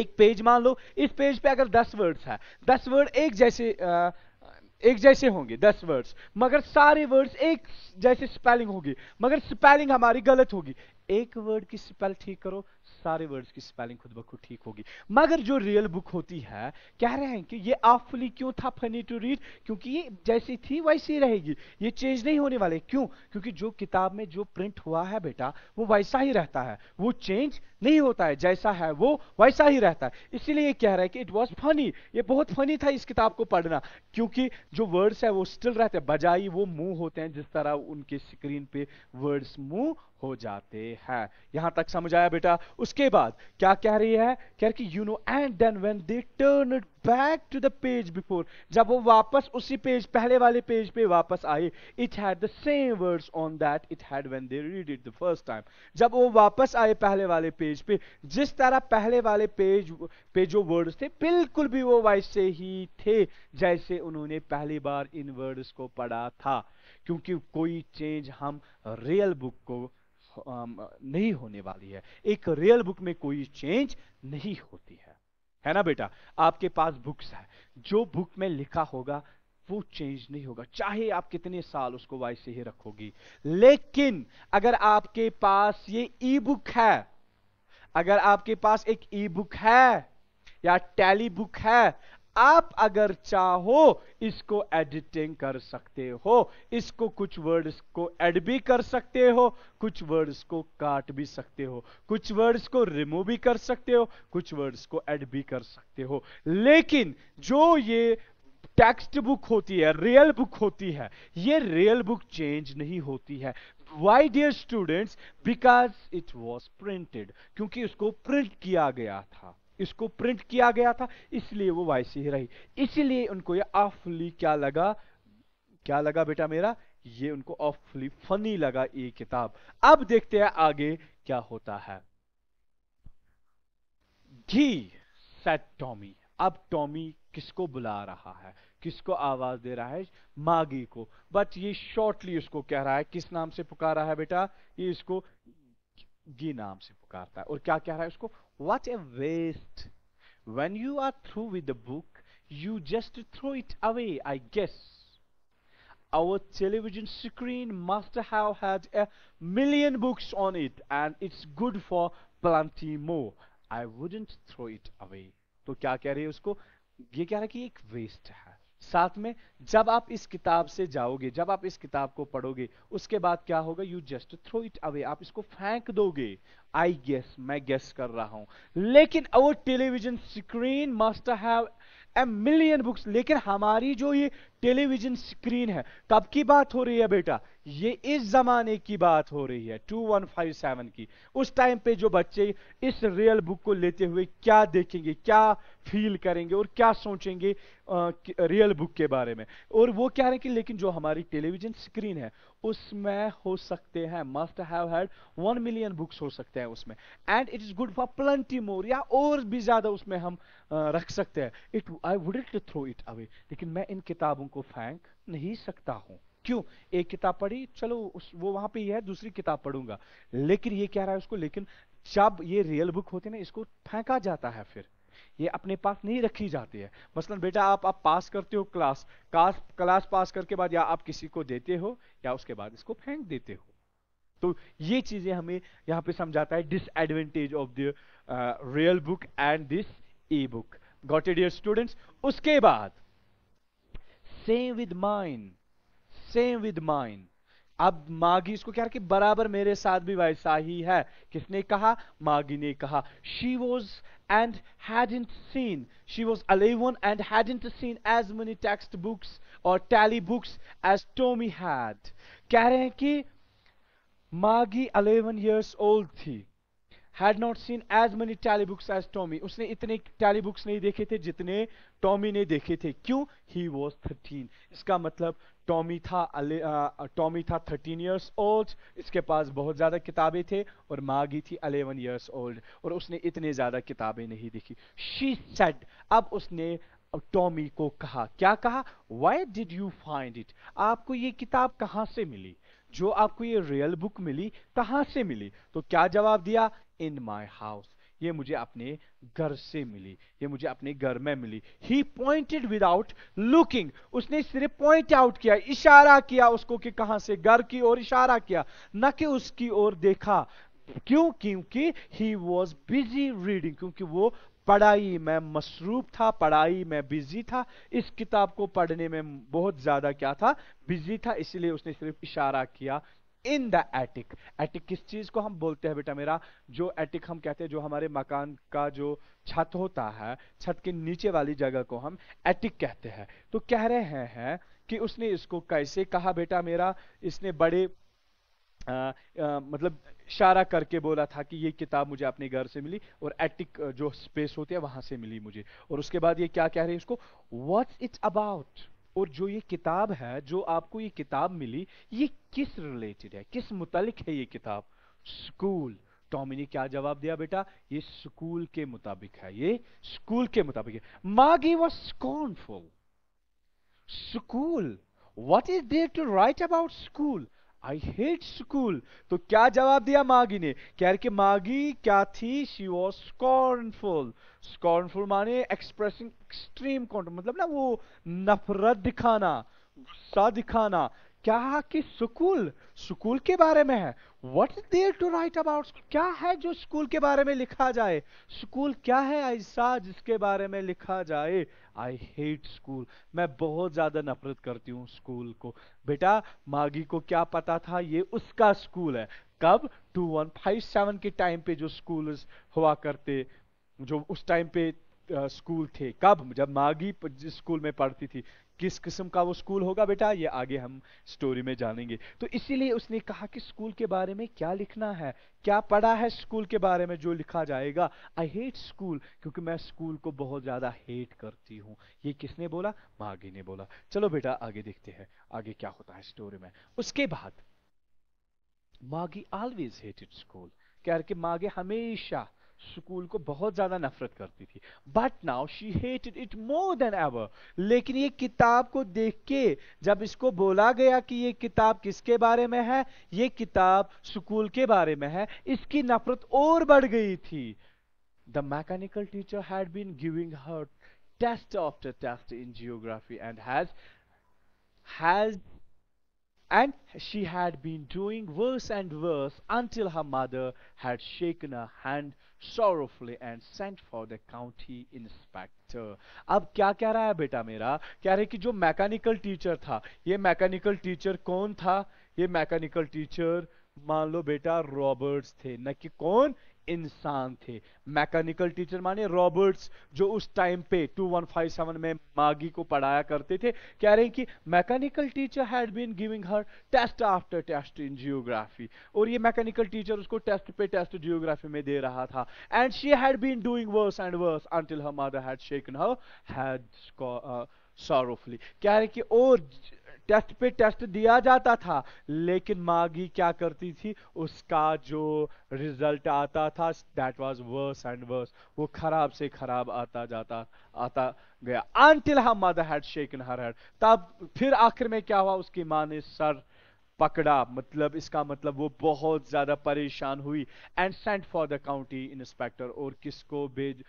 एक पेज मान लो इस पेज पे अगर दस वर्ड्स है दस वर्ड एक जैसे आ, एक जैसे होंगे दस वर्ड्स मगर सारे वर्ड्स एक जैसे स्पेलिंग होगी मगर स्पेलिंग हमारी गलत होगी एक वर्ड की स्पेल ठीक करो सारे वर्ड्स की स्पेलिंग खुद बखुद ठीक होगी मगर जो रियल बुक होती है कह रहे हैं कि ये आफली क्यों था फनी टू रीड क्योंकि ये जैसी थी वैसी रहेगी ये चेंज नहीं होने वाले क्यों क्योंकि जो किताब में जो प्रिंट हुआ है बेटा वो वैसा ही रहता है वो चेंज नहीं होता है जैसा है वो वैसा ही रहता है इसीलिए कह रहा है कि इट वॉज फनी ये बहुत फनी था इस किताब को पढ़ना क्योंकि जो वर्ड्स है वो स्टिल रहते हैं बजाई वो मुंह होते हैं जिस तरह उनके स्क्रीन पे वर्ड्स मुंह हो जाते हैं यहां तक समझ आया बेटा उसके बाद क्या कह रही है कह रही you know and then when they turn back to the page before जब वो वापस उसी पेज पहले वाले पेज पे वापस आए it had the same words on that it had when they read it the first time जब वो वापस आए पहले वाले पेज पे जिस तरह पहले वाले पेज पे जो वर्ड्स थे बिल्कुल भी वो वैसे ही थे जैसे उन्होंने पहली बार इन वर्ड्स को पढ़ा था क्योंकि कोई चेंज हम रियल बुक को नहीं होने वाली है एक रियल बुक में कोई चेंज नहीं होती है है ना बेटा आपके पास बुक्स है जो बुक में लिखा होगा वो चेंज नहीं होगा चाहे आप कितने साल उसको वैसे ही रखोगी लेकिन अगर आपके पास ये ई बुक है अगर आपके पास एक ई बुक है या टैली बुक है आप अगर चाहो इसको एडिटिंग कर सकते हो इसको कुछ वर्ड्स को एड भी कर सकते हो कुछ वर्ड्स को काट भी सकते हो कुछ वर्ड्स को रिमूव भी कर सकते हो कुछ वर्ड्स को एड भी कर सकते हो लेकिन जो ये टेक्स्ट बुक होती है रियल बुक होती है ये रियल बुक चेंज नहीं होती है why dear students because it was printed क्योंकि उसको प्रिंट किया गया था इसको प्रिंट किया गया था इसलिए वो वैसी ही रही इसलिए उनको ये ऑफली क्या लगा क्या लगा बेटा मेरा ये उनको ऑफली फनी लगा ये किताब अब देखते हैं आगे क्या होता है जी सेट टॉमी अब टॉमी किसको बुला रहा है किसको आवाज दे रहा है मागी को बट ये शॉर्टली उसको कह रहा है किस नाम से पुकारा है बेटा ये इसको गी नाम से पुकारता है और क्या कह रहा है उसको what a waste when you are through with the book you just throw it away I guess our television screen must have had a million books on it and it's good for plenty more i wouldn't throw it away तो क्या कह रही है उसको ये कह रहा है कि एक वेस्ट है साथ में जब आप इस किताब से जाओगे जब आप इस किताब को पढ़ोगे उसके बाद क्या होगा you just throw it away आप इसको फेंक दोगे आई गेस मैं गेस कर रहा हूं लेकिन our television screen must have a million books लेकिन हमारी जो ये टेलीविजन स्क्रीन है कब की बात हो रही है बेटा ये इस जमाने की बात हो रही है 2157 की उस टाइम पे जो बच्चे इस रियल बुक को लेते हुए क्या देखेंगे क्या फील करेंगे और क्या सोचेंगे आ, रियल बुक के बारे में और वो कह रहे हैं कि लेकिन जो हमारी टेलीविजन स्क्रीन है उसमें हो सकते हैं must have had one million books हो सकते हैं उसमें and it is good for plenty more या और भी ज्यादा उसमें हम आ, रख सकते हैं it I wouldn't throw it away लेकिन मैं इन किताबों को फेंक नहीं सकता हूं क्यों एक किताब पढ़ी चलो उस वो वहां पे ही है दूसरी किताब पढ़ूंगा लेकिन ये कह रहा है उसको लेकिन जब ये रियल बुक होती है ना इसको फेंका जाता है फिर ये अपने पास नहीं रखी जाती है मसलन बेटा आप आप पास करते हो क्लास क्लास क्लास पास करके बाद या आप किसी को देते हो या उसके बाद इसको फेंक देते हो तो ये चीजें हमें यहाँ पे समझाता है disadvantage of the real book and this e book got it dear students उसके बाद same with mine same with mine अब मागी इसको क्या कि बराबर मेरे साथ भी वैसा ही है किसने कहा मागी ने कहा she was and hadn't seen she was eleven and hadn't seen as many text books और telebooks as Tommy had कह रहे हैं कि मागी अलेवन ईयर्स ओल्ड थी had not seen as many telebooks as Tommy उसने इतने टैली बुक्स नहीं देखे थे जितने टॉमी ने देखे थे क्यों ही वॉज थर्टीन इसका मतलब टॉमी था टॉमी था थर्टीन ईयर्स ओल्ड इसके पास बहुत ज़्यादा किताबें थे और मागी थी अलेवन ईयर्स ओल्ड और उसने इतने ज़्यादा किताबें नहीं देखी शी सेड अब उसने टॉमी को कहा क्या कहा why did you find it आपको ये किताब कहाँ से मिली जो आपको ये रियल बुक मिली कहाँ से मिली तो क्या जवाब दिया इन माई हाउस ये मुझे अपने घर से मिली ये मुझे अपने घर में मिली ही पॉइंटेड विदाउट लुकिंग उसने सिर्फ पॉइंट आउट किया इशारा किया उसको कि कहां से घर की ओर इशारा किया न कि उसकी ओर देखा क्यों क्योंकि ही वॉज बिजी रीडिंग क्योंकि वो पढ़ाई में मसरूफ था पढ़ाई में बिजी था इस किताब को पढ़ने में बहुत ज्यादा क्या था बिजी था इसलिए उसने सिर्फ इशारा किया इन द एटिक एटिक किस चीज को हम बोलते हैं बेटा मेरा जो एटिक हम कहते हैं जो हमारे मकान का जो छत होता है छत के नीचे वाली जगह को हम एटिक कहते हैं तो कह रहे हैं है कि उसने इसको कैसे कहा बेटा मेरा इसने बड़े आ, आ, मतलब इशारा करके बोला था कि ये किताब मुझे अपने घर से मिली और एटिक जो स्पेस होती है वहां से मिली मुझे और उसके बाद ये क्या कह रहे हैं इसको व्हाट्स इट्स अबाउट और जो ये किताब है जो आपको ये किताब मिली ये किस रिलेटेड है किस मुतलिक है ये किताब स्कूल टॉमी ने क्या जवाब दिया बेटा ये स्कूल के मुताबिक है ये स्कूल के मुताबिक है मागी was scornful school what is there to write about school I hate school तो क्या जवाब दिया मागी ने कह रही मागी क्या थी शी वॉज स्कॉर्नफुल स्कॉर्नफुल माने एक्सप्रेसिंग एक्सट्रीम कॉन्ट मतलब ना वो नफरत दिखाना गुस्सा दिखाना क्या कि स्कूल स्कूल के बारे में है what is there to write about क्या है जो स्कूल के बारे में लिखा जाए स्कूल क्या है ऐसा जिसके बारे में लिखा जाए आई हेट स्कूल मैं बहुत ज्यादा नफरत करती हूँ स्कूल को बेटा मागी को क्या पता था ये उसका स्कूल है कब टू वन फाइव सेवन के टाइम पे जो स्कूल हुआ करते जो उस टाइम पे स्कूल थे कब जब मागी स्कूल में पढ़ती थी किस किस्म का वो स्कूल होगा बेटा ये आगे हम स्टोरी में जानेंगे तो इसीलिए उसने कहा कि स्कूल के बारे में क्या लिखना है क्या पढ़ा है स्कूल के बारे में जो लिखा जाएगा आई हेट स्कूल क्योंकि मैं स्कूल को बहुत ज़्यादा हेट करती हूँ ये किसने बोला मागी ने बोला चलो बेटा आगे देखते हैं आगे क्या होता है स्टोरी में उसके बाद मागी ऑलवेज हेटेड स्कूल कह रहे कि मागे हमेशा स्कूल को बहुत ज्यादा नफरत करती थी but now she hated it more than ever लेकिन ये किताब को देख के जब इसको बोला गया कि ये किताब किसके बारे में है ये किताब स्कूल के बारे में है इसकी नफरत और बढ़ गई थी the mechanical teacher had been giving her test after test in geography and has has and she had been doing worse and worse until her mother had shaken her hand sorrowfully and sent for the county inspector. अब क्या कह रहा है बेटा मेरा कह रहे कि जो मैकेनिकल टीचर था ये मैकेनिकल टीचर कौन था ये मैकेनिकल टीचर मान लो बेटा रॉबर्ट्स थे न कि कौन इंसान थे मैकेनिकल टीचर माने रॉबर्ट्स जो उस टाइम पे 2157 में मागी को पढ़ाया करते थे कह रहे हैं कि mechanical teacher had been giving her test after test in geography और ये मैकेनिकल टीचर उसको टेस्ट पे टेस्ट जियोग्राफी में दे रहा था and she had been doing worse and worse until her mother had shaken her head sorrowfully कह रहे कि और टेस्ट पे टेस्ट दिया जाता था लेकिन मागी क्या करती थी उसका जो रिजल्ट आता था that was worse and worse वो खराब से खराब आता जाता आता गया अनटिल हम mother shake shaken her head तब फिर आखिर में क्या हुआ उसकी माँ ने सर पकड़ा मतलब इसका मतलब वो बहुत ज़्यादा परेशान हुई and sent for the county inspector और किसको भेज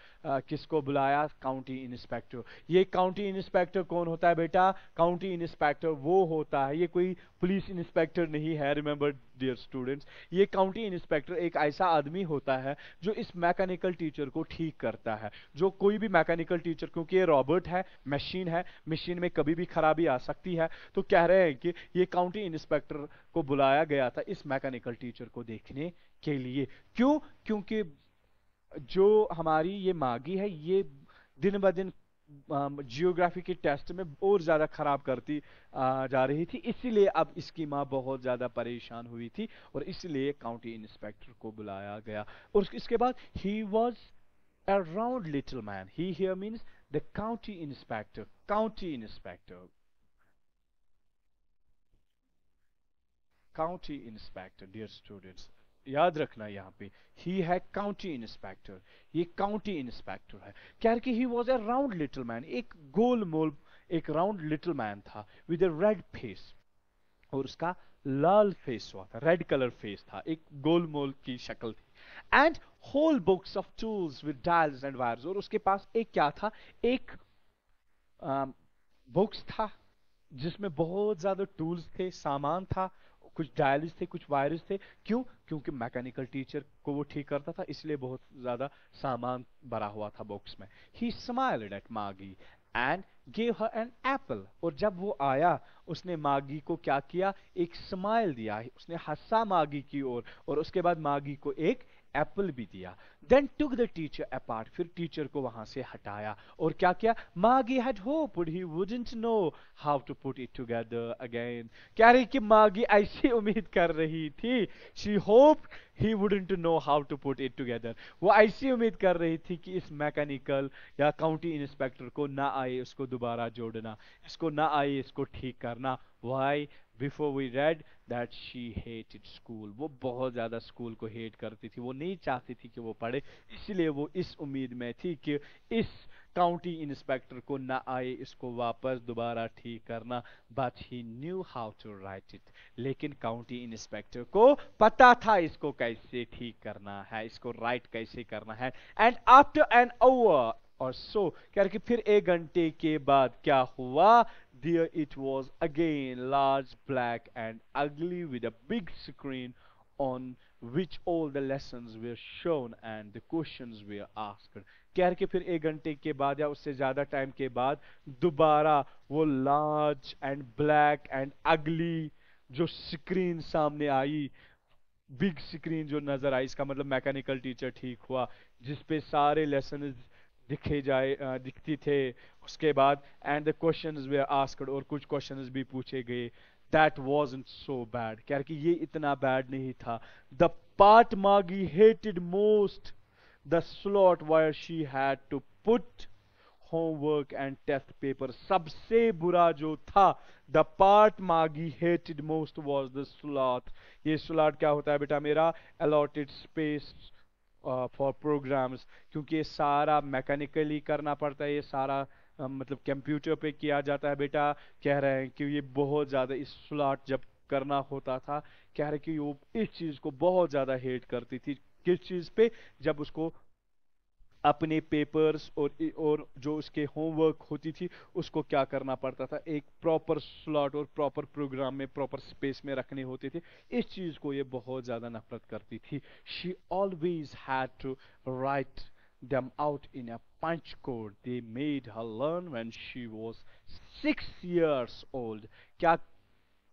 किसको बुलाया काउंटी इंस्पेक्टर ये काउंटी इंस्पेक्टर कौन होता है बेटा काउंटी इंस्पेक्टर वो होता है ये कोई पुलिस इंस्पेक्टर नहीं है रिमेंबर डियर स्टूडेंट्स ये काउंटी इंस्पेक्टर एक ऐसा आदमी होता है जो इस मैकेनिकल टीचर को ठीक करता है जो कोई भी मैकेनिकल टीचर क्योंकि ये रॉबर्ट है मशीन है मशीन में कभी भी खराबी आ सकती है तो कह रहे हैं कि ये काउंटी इंस्पेक्टर को बुलाया गया था इस मैकेनिकल टीचर को देखने के लिए क्यों क्योंकि जो हमारी ये मागी है ये दिन ब दिन जियोग्राफी के टेस्ट में और ज़्यादा ख़राब करती जा रही थी इसीलिए अब इसकी माँ बहुत ज़्यादा परेशान हुई थी और इसलिए काउंटी इंस्पेक्टर को बुलाया गया और इसके बाद he was around little man he here means the county inspector county inspector county inspector dear students याद रखना यहाँ पे ही है काउंटी इंस्पेक्टर ये काउंटी इंस्पेक्टर है क्या कि he was a round little man एक गोल मोल एक राउंड लिटिल मैन था विद ए रेड फेस और उसका लाल फेस हुआ था रेड कलर फेस था एक गोल मोल की शक्ल थी and whole books of tools with dials and wires और उसके पास एक क्या था एक बुक्स um, था जिसमें बहुत ज्यादा टूल्स थे सामान था कुछ डायलिस थे कुछ वायरस थे क्यों क्योंकि मैकेनिकल टीचर को वो ठीक करता था इसलिए बहुत ज़्यादा सामान भरा हुआ था बॉक्स में he smiled at Maggie and gave her an apple और जब वो आया उसने मागी को क्या किया एक स्माइल दिया उसने हंसा मागी की ओर और, और उसके बाद मागी को एक एप्पल भी दिया then took the teacher apart फिर टीचर को वहां से हटाया और क्या किया Maggie had hope but he wouldn't know how to put it together again कह रही कि मागी ऐसी उम्मीद कर रही थी she hope he wouldn't know how to put it together वो ऐसी उम्मीद कर रही थी कि इस मैकेनिकल या काउंटी इंस्पेक्टर को ना आए उसको दोबारा जोड़ना इसको ना आए इसको ठीक करना why before we read that she it school वो बहुत ज़्यादा स्कूल को हेट करती थी वो नहीं चाहती थी कि वो पढ़े इसलिए वो इस उम्मीद में थी कि इस काउंटी इंस्पेक्टर को ना आए इसको वापस दोबारा ठीक करना but he knew how to right it लेकिन काउंटी इंस्पेक्टर को पता था इसको कैसे ठीक करना है इसको राइट कैसे करना है एंड आफ्टर एन आवर और सो so, कह रहे कि फिर एक घंटे के बाद क्या हुआ there it was again large black and ugly with a big screen on which all the lessons were shown and the questions were asked कह रहे कि फिर एक घंटे के बाद या उससे ज़्यादा टाइम के बाद दोबारा वो लार्ज एंड ब्लैक एंड अगली जो स्क्रीन सामने आई बिग स्क्रीन जो नज़र आई इसका मतलब मैकेनिकल टीचर ठीक हुआ जिसपे सारे लेसन दिखे जाए दिखती थे उसके बाद and the question were asked और कुछ क्वेश्चन भी पूछे गए दैट वॉज सो बैड क्या कि ये इतना बैड नहीं था the part Maggie hated most the slot where she had to put homework and test paper सबसे बुरा जो था the part Maggie hated most was the slot ये स्लॉट क्या होता है बेटा मेरा अलॉटेड स्पेस फॉर प्रोग्राम्स क्योंकि ये सारा मैकेनिकली करना पड़ता है ये सारा uh, मतलब कंप्यूटर पे किया जाता है बेटा कह रहे हैं कि ये बहुत ज़्यादा इस स्लॉट जब करना होता था कह रहे कि वो इस चीज़ को बहुत ज़्यादा हेट करती थी किस चीज़ पे जब उसको अपने पेपर्स और और जो उसके होमवर्क होती थी उसको क्या करना पड़ता था एक प्रॉपर स्लॉट और प्रॉपर प्रोग्राम में प्रॉपर स्पेस में रखने होते थे इस चीज़ को ये बहुत ज़्यादा नफरत करती थी she always had to write them out in a punch code they made her learn when she was six years old क्या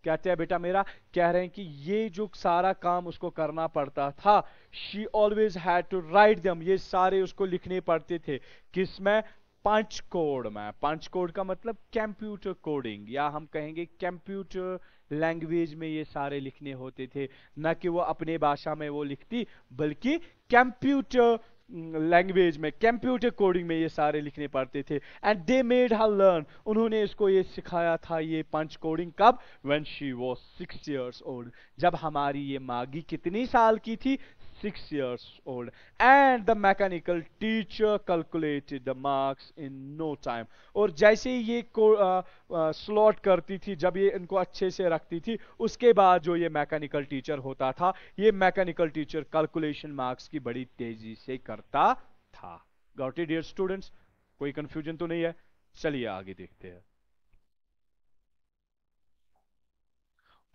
कहते हैं बेटा मेरा कह रहे हैं कि ये जो सारा काम उसको करना पड़ता था she always had to write them ये सारे उसको लिखने पड़ते थे किसमें पंच कोड में पंच कोड का मतलब कंप्यूटर कोडिंग या हम कहेंगे कंप्यूटर लैंग्वेज में ये सारे लिखने होते थे ना कि वो अपने भाषा में वो लिखती बल्कि कंप्यूटर लैंग्वेज में कंप्यूटर कोडिंग में ये सारे लिखने पड़ते थे and they made her learn उन्होंने इसको ये सिखाया था ये पंच कोडिंग कब when she was six years old जब हमारी ये मागी कितनी साल की थी six years old and the mechanical teacher calculated the marks in no time और जैसे ही ये को स्लॉट करती थी जब ये इनको अच्छे से रखती थी उसके बाद जो ये मैकेनिकल टीचर होता था ये मैकेनिकल टीचर कैलकुलेशन मार्क्स की बड़ी तेजी से करता था गॉट इट डियर स्टूडेंट्स कोई कंफ्यूजन तो नहीं है चलिए आगे देखते हैं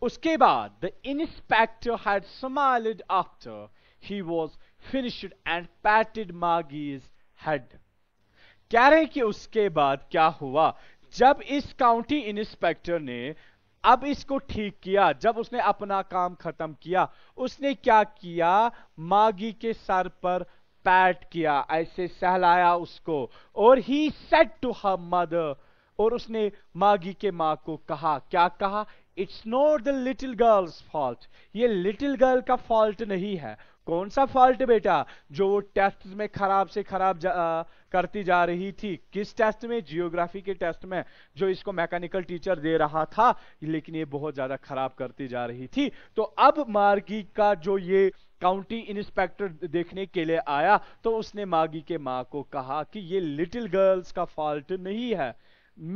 उसके बाद the inspector had smiled after he was finished and patted Maggie's head. कह रहे कि उसके बाद क्या हुआ जब इस काउंटी इंस्पेक्टर ने अब इसको ठीक किया जब उसने अपना काम खत्म किया उसने क्या किया मागी के सर पर पैट किया ऐसे सहलाया उसको और he said to her mother और उसने मागी के मां को कहा क्या कहा it's not the little girl's fault ये लिटिल गर्ल का फॉल्ट नहीं है कौन सा फॉल्ट बेटा जो वो टेस्ट में खराब से खराब जा, आ, करती जा रही थी किस टेस्ट में जियोग्राफी के टेस्ट में जो इसको मैकेनिकल टीचर दे रहा था लेकिन ये बहुत ज्यादा खराब करती जा रही थी तो अब मार्गी का जो ये काउंटी इंस्पेक्टर देखने के लिए आया तो उसने मागी के माँ को कहा कि ये लिटिल गर्ल्स का फॉल्ट नहीं है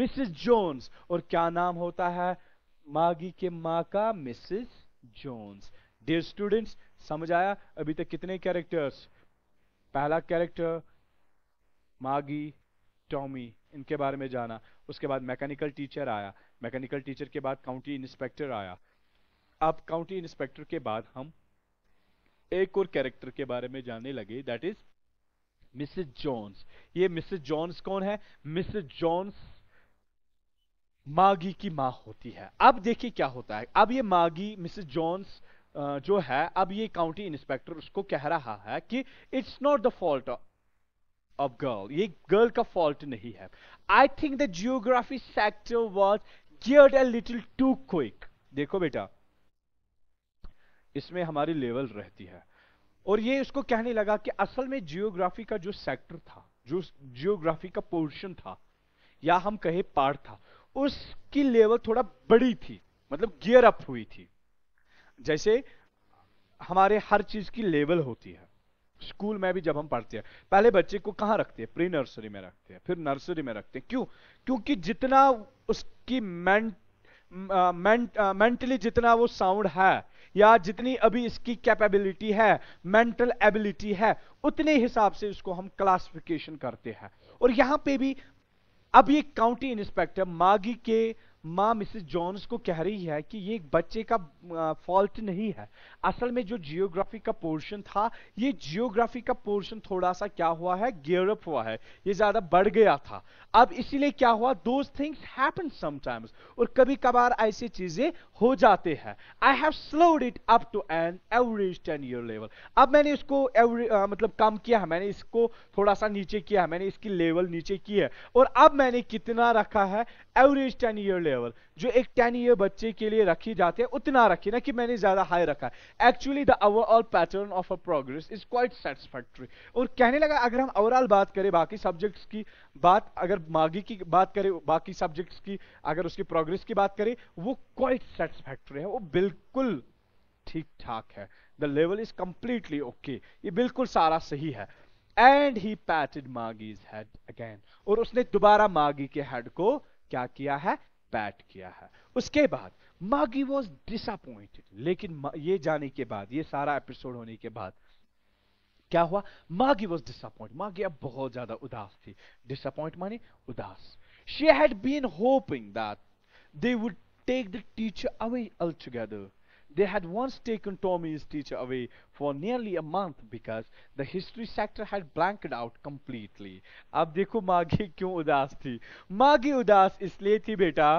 मिसिस जोन्स और क्या नाम होता है मागी के माँ का मिसिस जोन्स डियर स्टूडेंट्स समझ आया अभी तक कितने कैरेक्टर्स पहला कैरेक्टर मागी टॉमी इनके बारे में जाना उसके बाद मैकेनिकल टीचर आया मैकेनिकल टीचर के बाद काउंटी इंस्पेक्टर आया अब काउंटी इंस्पेक्टर के बाद हम एक और कैरेक्टर के बारे में जानने लगे दैट इज मिसेज जॉन्स ये मिसेज जॉन्स कौन है मिसेज जॉन्स मागी की माँ होती है अब देखिए क्या होता है अब ये मागी मिसेज जॉन्स जो है अब ये काउंटी इंस्पेक्टर उसको कह रहा है कि it's not the fault of girl ये गर्ल का फॉल्ट नहीं है I think the geography sector was geared a little too quick देखो बेटा इसमें हमारी लेवल रहती है और ये उसको कहने लगा कि असल में जियोग्राफी का जो सेक्टर था जो जियोग्राफी का पोर्शन था या हम कहे पार्ट था उसकी लेवल थोड़ा बड़ी थी मतलब गियर अप हुई थी जैसे हमारे हर चीज की लेवल होती है स्कूल में भी जब हम पढ़ते हैं पहले बच्चे को कहां रखते हैं प्री नर्सरी में रखते हैं फिर नर्सरी में रखते हैं क्यों क्योंकि जितना उसकी मेंट मेंटली जितना वो साउंड है या जितनी अभी इसकी कैपेबिलिटी है मेंटल एबिलिटी है उतने हिसाब से इसको हम क्लासिफिकेशन करते हैं और यहां पे भी अब ये काउंटी इंस्पेक्टर मागी के माँ मिसेस जॉन्स को कह रही है कि ये बच्चे का फॉल्ट नहीं है असल में जो जियोग्राफी का पोर्शन था ये जियोग्राफी का पोर्शन थोड़ा सा क्या हुआ है गेयरअप हुआ है ये ज़्यादा बढ़ गया था अब इसीलिए क्या हुआ दोज थिंग्स हैपन समटाइम्स और कभी कभार ऐसी चीज़ें हो जाते हैं I have slowed it up to an average ten year level अब मैंने इसको एवरेज मतलब कम किया है मैंने इसको थोड़ा सा नीचे किया है मैंने इसकी लेवल नीचे की है और अब मैंने कितना रखा है average ten year level level जो एक टेन ईयर बच्चे के लिए रखी जाती है उतना रखी ना कि मैंने ज्यादा हाई रखा है actually the overall pattern of a progress is quite satisfactory और कहने लगा अगर हम ओवरऑल बात करें बाकी सब्जेक्ट्स की बात अगर मागी की बात करें बाकी सब्जेक्ट्स की अगर उसकी प्रोग्रेस की बात करें वो क्वाइट सेटिस्फैक्ट्री है वो बिल्कुल ठीक ठाक है the level is completely okay ये बिल्कुल सारा सही है and he patted Maggie's head again और उसने दोबारा मागी के हेड को क्या किया है पैट किया है उसके बाद मागी वॉज डिसअपॉइंटेड लेकिन ये जाने के बाद ये सारा एपिसोड होने के बाद क्या हुआ मागी वॉज डिसअपॉइंट मागी अब बहुत ज्यादा उदास थी डिसअपॉइंट माने उदास she had been hoping that they would take the teacher away altogether They had once taken Tommy's teacher away for nearly a month because the history sector had blanked out completely. अब देखो मागे (laughs) क्यों उदास थी मागे उदास इसलिए थी बेटा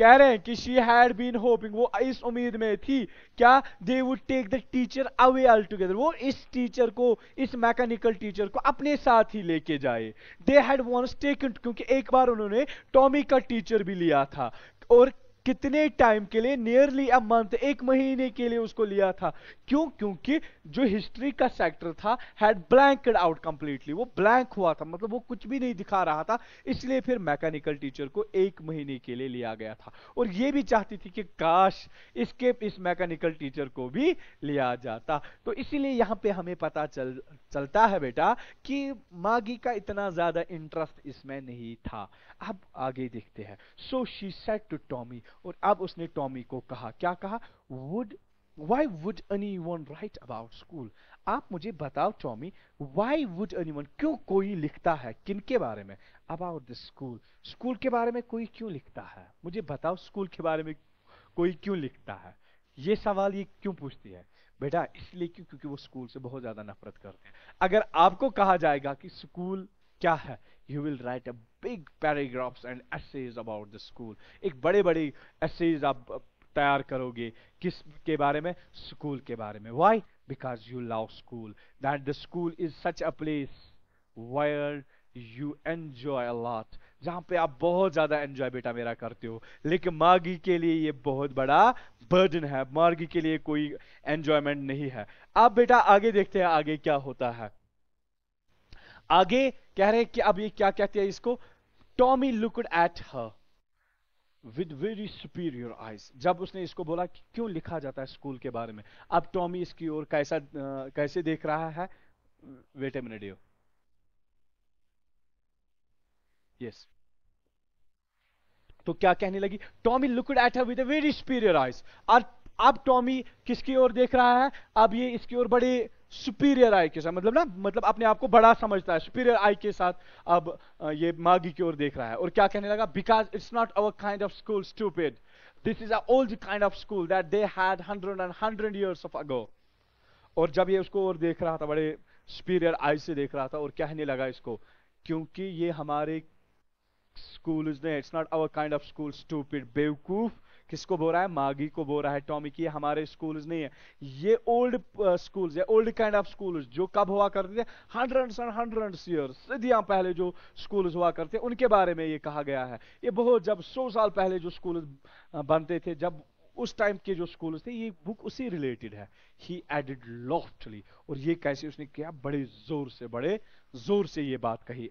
कह रहे हैं कि शी हैड बीन होपिंग वो इस उम्मीद में थी क्या they would take the teacher away altogether वो इस टीचर को इस मैकेनिकल टीचर को अपने साथ ही लेके जाए दे हैड वॉन्स टेकन क्योंकि एक बार उन्होंने टॉमी का टीचर भी लिया था और कितने टाइम के लिए नियरली अ मंथ एक महीने के लिए उसको लिया था क्यों क्योंकि जो हिस्ट्री का सेक्टर था हैड ब्लैंकड आउट कंप्लीटली वो ब्लैंक हुआ था मतलब वो कुछ भी नहीं दिखा रहा था इसलिए फिर मैकेनिकल टीचर को एक महीने के लिए लिया गया था और ये भी चाहती थी कि काश इसके इस मैकेनिकल टीचर को भी लिया जाता तो इसीलिए यहाँ पे हमें पता चल चलता है बेटा कि मागी का इतना ज्यादा इंटरेस्ट इसमें नहीं था अब आगे देखते हैं so she said to Tommy और अब उसने टॉमी को कहा क्या कहा would why would anyone write about school आप मुझे बताओ Tommy why would anyone क्यों कोई लिखता है किन के बारे में अबाउट द स्कूल स्कूल के बारे में कोई क्यों लिखता है मुझे बताओ स्कूल के बारे में कोई क्यों लिखता है ये सवाल ये क्यों पूछती है बेटा इसलिए क्यों क्योंकि वो स्कूल से बहुत ज्यादा नफरत करते हैं अगर आपको कहा जाएगा कि स्कूल क्या है you will write a big paragraphs and essays about the school एक बड़े बड़े एसेज आप तैयार करोगे किस के बारे में स्कूल के बारे में why because you love school that the school is such a place where you enjoy a lot जहां पे आप बहुत ज्यादा एंजॉय बेटा मेरा करते हो लेकिन मार्गी के लिए ये बहुत बड़ा बर्डन है मार्गी के लिए कोई एंजॉयमेंट नहीं है आप बेटा आगे देखते हैं आगे क्या होता है आगे कह रहे हैं कि अब ये क्या कहते हैं इसको Tommy looked at her with very superior eyes जब उसने इसको बोला कि क्यों लिखा जाता है स्कूल के बारे में अब टॉमी इसकी ओर कैसा कैसे देख रहा है वेट ए मिनट यस तो क्या कहने लगी Tommy looked at her with very superior eyes और अब टॉमी किसकी ओर देख रहा है अब ये इसकी ओर बड़े सुपीरियर आई के साथ मतलब ना मतलब अपने आप को बड़ा समझता है सुपीरियर आई के साथ अब ये मागी की ओर देख रहा है और क्या कहने लगा because it's not our kind of school stupid this is old kind of school that they had hundred and hundred years of ago और जब ये उसको और देख रहा था बड़े सुपीरियर आई से देख रहा था और कहने लगा इसको क्योंकि ये हमारे school is it's not our kind of school stupid बेवकूफ किसको बो रहा है मागी को बो रहा है टॉमी की हमारे स्कूल नहीं है ये ओल्ड स्कूल है ओल्ड काइंड ऑफ स्कूल जो कब हुआ करते थे हंड्रेड्स एंड हंड्रेड्स ईयर्स सदियां पहले जो स्कूल हुआ करते उनके बारे में ये कहा गया है ये बहुत जब सौ साल पहले जो स्कूल uh, बनते थे जब उस टाइम के जो स्कूल थे ये बुक उसी रिलेटेड है ही एडिड लॉफ्टली और ये कैसे उसने किया बड़े जोर से बड़े जोर से ये बात कही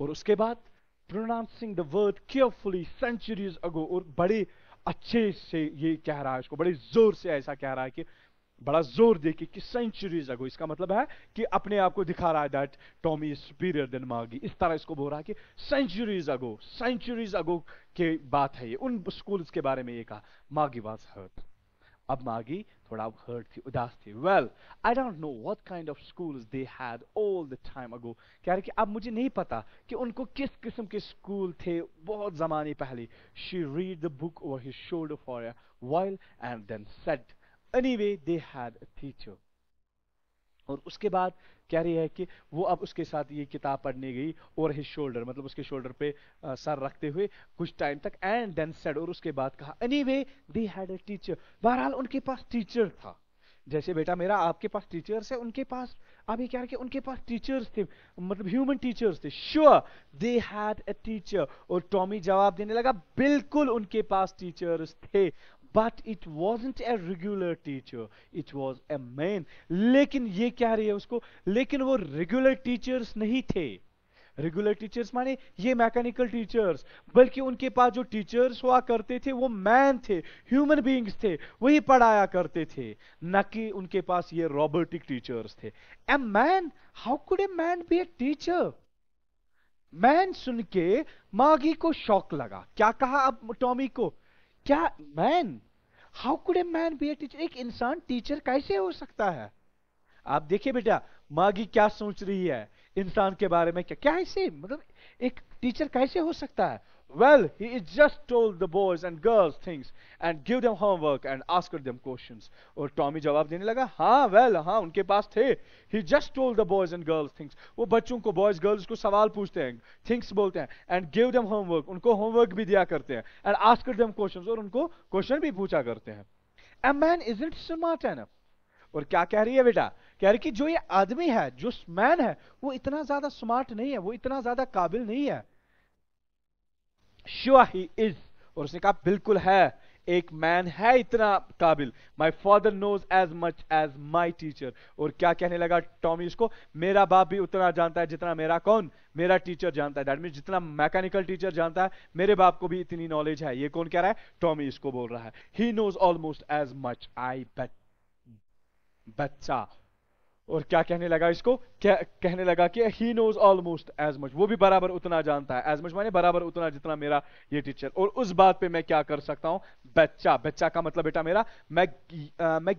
और उसके बाद pronouncing the word carefully centuries ago और बड़ी अच्छे से ये कह रहा है उसको बड़े जोर से ऐसा कह रहा है कि बड़ा जोर दे के कि सेंचुरीज अगो इसका मतलब है कि अपने आप को दिखा रहा है that Tommy is superior than Maggie इस तरह इसको बोल रहा है कि सेंचुरीज अगो सेंचुरीज अगो के बात है ये उन स्कूल्स के बारे में ये कहा मागी वाज हर्ट अब मागी थोड़ा हर्ट थी उदास थी well I don't know what kind of school they had all the time ago कह रहे कि अब मुझे नहीं पता कि उनको किस किस्म के स्कूल थे बहुत जमाने पहले she read the book over his shoulder for while and then said anyway they had a teacher और उसके बाद कह रही है कि वो अब उसके साथ ये किताब पढ़ने गई और हिज शोल्डर मतलब उसके शोल्डर पे सर रखते हुए कुछ टाइम तक एंड देन सेड और उसके बाद कहा anyway they had a teacher बहरहाल उनके पास टीचर था जैसे बेटा मेरा आपके पास टीचर्स है उनके पास आप ये कह रहे कि उनके पास टीचर्स थे मतलब ह्यूमन टीचर्स थे sure they had a teacher और टॉमी जवाब देने लगा बिल्कुल उनके पास टीचर्स थे but it wasn't a regular teacher it was a man लेकिन ये क्या रही है उसको लेकिन वो रेगुलर टीचर्स नहीं थे रेगुलर टीचर्स माने ये मैकेनिकल टीचर्स बल्कि उनके पास जो टीचर्स हुआ करते थे वो मैन थे ह्यूमन बींग्स थे वही पढ़ाया करते थे न कि उनके पास ये रोबोटिक टीचर्स थे a man how could a man be a teacher man सुन के मागी को शौक लगा क्या कहा अब टॉमी को क्या man how could a man be a teacher एक इंसान टीचर कैसे हो सकता है आप देखिए बेटा मागी क्या सोच रही है इंसान के बारे में क्या क्या ऐसे मतलब एक टीचर कैसे हो सकता है Well, he just told the boys and girls things and give them homework and ask them questions. और टॉमी जवाब देने लगा हाँ वेल well, हाँ उनके पास थे he just told the boys and girls things वो बच्चों को बॉयज गर्ल्स को सवाल पूछते हैं थिंग्स बोलते हैं एंड गिव देम होमवर्क उनको होमवर्क भी दिया करते हैं एंड आस्क देम क्वेश्चंस और उनको क्वेश्चन भी पूछा करते हैं a man is it smart enough और क्या कह रही है बेटा कह रही कि जो ये आदमी है जो मैन है वो इतना ज्यादा स्मार्ट नहीं है वो इतना ज्यादा काबिल नहीं है श्योर ही इज और उसने कहा बिल्कुल है एक मैन है इतना काबिल my father knows as much as my teacher और क्या कहने लगा टॉमी इसको मेरा बाप भी उतना जानता है जितना मेरा कौन मेरा टीचर जानता है दैट मीन जितना मैकेनिकल टीचर जानता है मेरे बाप को भी इतनी नॉलेज है ये कौन कह रहा है टॉमी इसको बोल रहा है he knows almost as much I bet बच्चा और क्या कहने लगा इसको क्या कहने लगा कि he knows almost as much वो भी बराबर उतना जानता है एज मच माने बराबर उतना जितना मेरा ये टीचर और उस बात पे मैं क्या कर सकता हूँ बच्चा बच्चा का मतलब बेटा मेरा मैं आ, मैं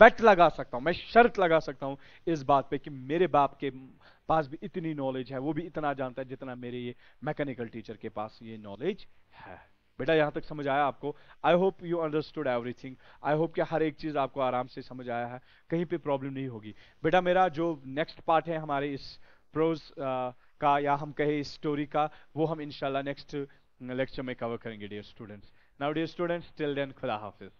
बेट लगा सकता हूं मैं शर्त लगा सकता हूँ इस बात पे कि मेरे बाप के पास भी इतनी नॉलेज है वो भी इतना जानता है जितना मेरे ये मैकेनिकल टीचर के पास ये नॉलेज है बेटा यहाँ तक समझ आया आपको I hope you understood everything I hope कि हर एक चीज़ आपको आराम से समझ आया है कहीं पे प्रॉब्लम नहीं होगी बेटा मेरा जो नेक्स्ट पार्ट है हमारे इस प्रोज का या हम कहें इस स्टोरी का वो हम इनशाला नेक्स्ट लेक्चर में कवर करेंगे dear students now dear students till then खुदा हाफिज़